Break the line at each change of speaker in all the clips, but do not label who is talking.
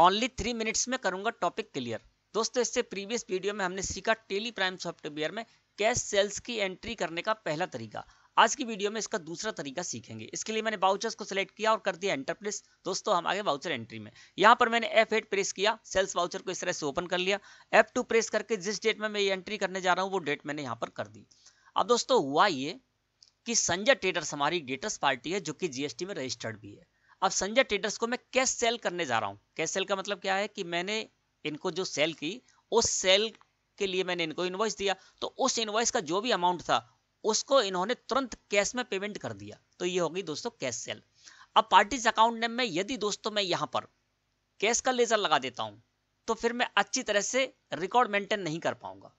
only three minutes में करूंगा topic clear दोस्तों इससे प्रीवियस वीडियो में हमने सीखा टेली प्राइम सॉफ्टवेयर में कैश सेल्स की एंट्री करने का पहला तरीका आज की वीडियो में इसका दूसरा तरीका सीखेंगे इसके लिए मैंने बाउचर्स को सिलेक्ट किया और कर दिया एंटर दोस्तों हम आगे बाउचर एंट्री में यहाँ पर मैंने F8 प्रेस किया सेल्स बाउचर को इस तरह से ओपन कर लिया F2 प्रेस करके जिस डेट में मैं ये एंट्री करने जा रहा हूँ वो डेट मैंने यहाँ पर कर दी अब दोस्तों हुआ ये कि संजय ट्रेडर्स हमारी डेटर्स पार्टी है जो कि जीएसटी में रजिस्टर्ड भी है अब संजय ट्रेडर्स को मैं कैश सेल करने जा रहा हूँ कैश सेल का मतलब क्या है कि मैंने इनको जो सेल की उस सेल के लिए मैंने इनको इन्वॉइस दिया तो उस इन्वॉइस का जो भी अमाउंट था उसको इन्होंने तुरंत कैश में पेमेंट कर दिया तो ये होगी दोस्तों कैश सेल अब पार्टीज अकाउंट नेम में यदि दोस्तों मैं यहाँ पर कैश का लेजर लगा देता हूँ तो फिर मैं अच्छी तरह से रिकॉर्ड मेंटेन नहीं कर पाऊंगा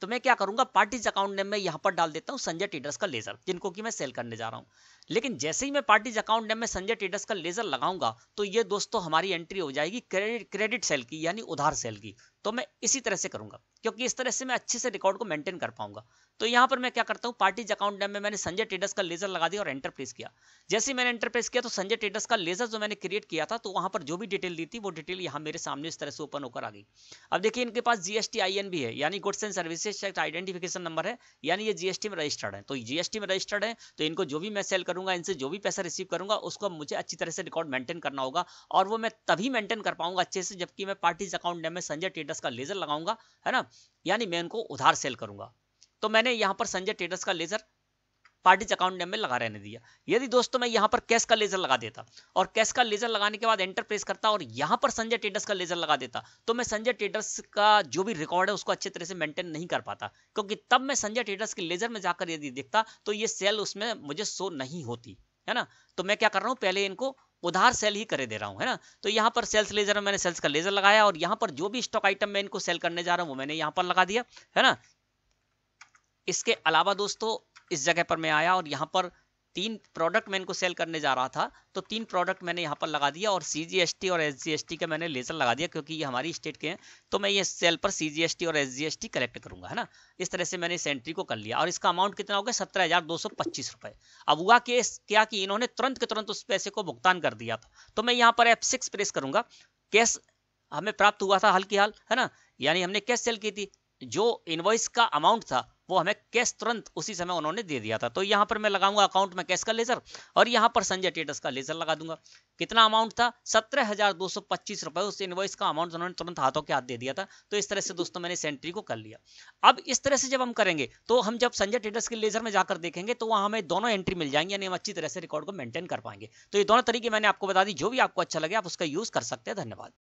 तो मैं क्या करूंगा पार्टीज अकाउंट नेम में यहां पर डाल देता हूं संजय टीडर्स का लेजर जिनको कि मैं सेल करने जा रहा हूं लेकिन जैसे ही मैं पार्टीज अकाउंट नेम में संजय टीडर्स का लेजर लगाऊंगा तो ये दोस्तों हमारी एंट्री हो जाएगी क्रेडिट क्रेडिट सेल की यानी उधार सेल की तो मैं इसी तरह से करूंगा क्योंकि इस तरह से मैं अच्छे से रिकॉर्ड को मेंटेन कर पाऊंगा तो यहाँ पर मैं क्या करता हूँ पार्टीज अकाउंट में मैंने संजय टेडस का लेजर लगा दिया और एंटर प्रेस किया जैसे मैंने एंटर प्रेस किया तो संजय टेडस का लेजर जो मैंने क्रिएट किया था तो वहाँ पर जो भी डिटेल दी थी वो डिटेल यहाँ मेरे सामने इस तरह से ओपन होकर आ गई अब देखिए इनके पास जीएसटी आईएन भी है यानी goods and service act identification number है यानी ये जीएसटी में रजिस्टर्ड है तो जीएसटी में रजिस्टर्ड है तो इनको जो भी मैं सेल करूंगा इनसे जो भी पैसा रिसीव करूंगा उसको मुझे अच्छी तरह से रिकॉर्ड मेंटेन करना होगा और वो मैं तभी मेंटेन कर पाऊंगा अच्छे से जबकि मैं पार्टीज अकाउंट में संजय टेडस का लेजर लगाऊंगा है ना यानी मैं इनको उधार सेल करूंगा तो मैंने यहाँ पर संजय ट्रेडर्स का लेजर पार्टीज अकाउंट नेम में लगा रहने दिया यदि दोस्तों मैं यहाँ पर कैश का लेजर लगा देता और कैश का लेजर लगाने के बाद एंटर प्रेस करता और यहाँ पर संजय ट्रेडर्स का लेजर लगा देता तो मैं संजय ट्रेडर्स का जो भी रिकॉर्ड है उसको अच्छे तरह से मेंटेन नहीं कर पाता क्योंकि तब मैं संजय ट्रेडर्स के लेजर में जाकर यदि देखता तो ये सेल उसमें मुझे शो नहीं होती है ना तो मैं क्या कर रहा हूँ पहले इनको उधार सेल ही करे दे रहा हूँ है ना तो यहाँ पर सेल्स लेजर में मैंने सेल्स का लेजर लगाया और यहाँ पर जो भी स्टॉक आइटम मैं इनको सेल करने जा रहा हूँ वो मैंने यहाँ पर लगा दिया है ना इसके अलावा दोस्तों इस जगह पर मैं आया और यहाँ पर तीन प्रोडक्ट मैं इनको सेल करने जा रहा था तो तीन प्रोडक्ट मैंने यहाँ पर लगा दिया और सी और एस का मैंने लेजर लगा दिया क्योंकि ये हमारी स्टेट के हैं तो मैं ये सेल पर सी और एस कलेक्ट करूंगा है ना इस तरह से मैंने इस एंट्री को कर लिया और इसका अमाउंट कितना हो गया सत्रह हज़ार दो सौ पच्चीस रुपए अब हुआ कि क्या कि इन्होंने तुरंत के तुरंत उस पैसे को भुगतान कर दिया था तो मैं यहाँ पर एफ सिक्स प्रेस करूंगा कैश हमें प्राप्त हुआ था हल्की हाल है ना यानी हमने कैश सेल की थी जो इन्वॉइस का अमाउंट था वो हमें कैश तुरंत उसी समय उन्होंने दे दिया था तो यहाँ पर मैं लगाऊंगा अकाउंट में कैश का लेजर और यहाँ पर संजय टेटस का लेजर लगा दूंगा कितना अमाउंट था सत्रह हजार दो सौ पच्चीस रुपए उस इन्वॉइस का अमाउंट उन्होंने तुरंत हाथों के हाथ दे दिया था तो इस तरह से दोस्तों मैंने सेंट्री को कर लिया अब इस तरह से जब हम करेंगे तो हम जब संजय टेटस के लेजर में जाकर देखेंगे तो वहां हमें दोनों एंट्री मिल जाएंगे यानी हम अच्छी तरह से रिकॉर्ड को मेंटेन कर पाएंगे तो ये दोनों तरीके मैंने आपको बता दी जो भी आपको अच्छा लगे आप उसका यूज कर सकते हैं धन्यवाद